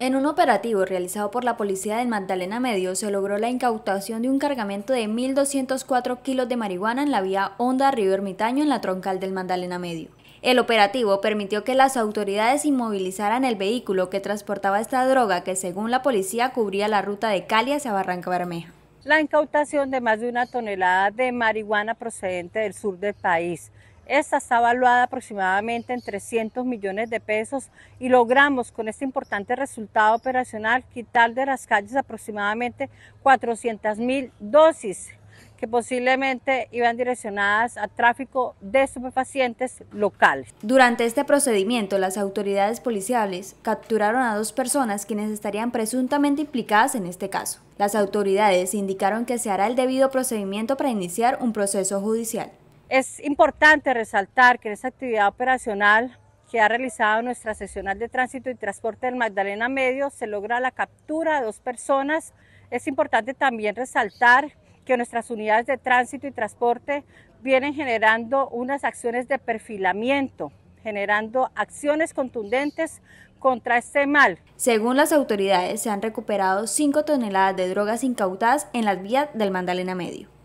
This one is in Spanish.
En un operativo realizado por la policía del Magdalena Medio se logró la incautación de un cargamento de 1.204 kilos de marihuana en la vía Honda Río Ermitaño en la troncal del Magdalena Medio. El operativo permitió que las autoridades inmovilizaran el vehículo que transportaba esta droga que según la policía cubría la ruta de Cali hacia Barranca Bermeja. La incautación de más de una tonelada de marihuana procedente del sur del país esta está evaluada aproximadamente en 300 millones de pesos y logramos con este importante resultado operacional quitar de las calles aproximadamente 400 mil dosis que posiblemente iban direccionadas a tráfico de estupefacientes locales. Durante este procedimiento, las autoridades policiales capturaron a dos personas quienes estarían presuntamente implicadas en este caso. Las autoridades indicaron que se hará el debido procedimiento para iniciar un proceso judicial. Es importante resaltar que en esta actividad operacional que ha realizado nuestra seccional de tránsito y transporte del Magdalena Medio se logra la captura de dos personas. Es importante también resaltar que nuestras unidades de tránsito y transporte vienen generando unas acciones de perfilamiento, generando acciones contundentes contra este mal. Según las autoridades, se han recuperado cinco toneladas de drogas incautadas en las vías del Magdalena Medio.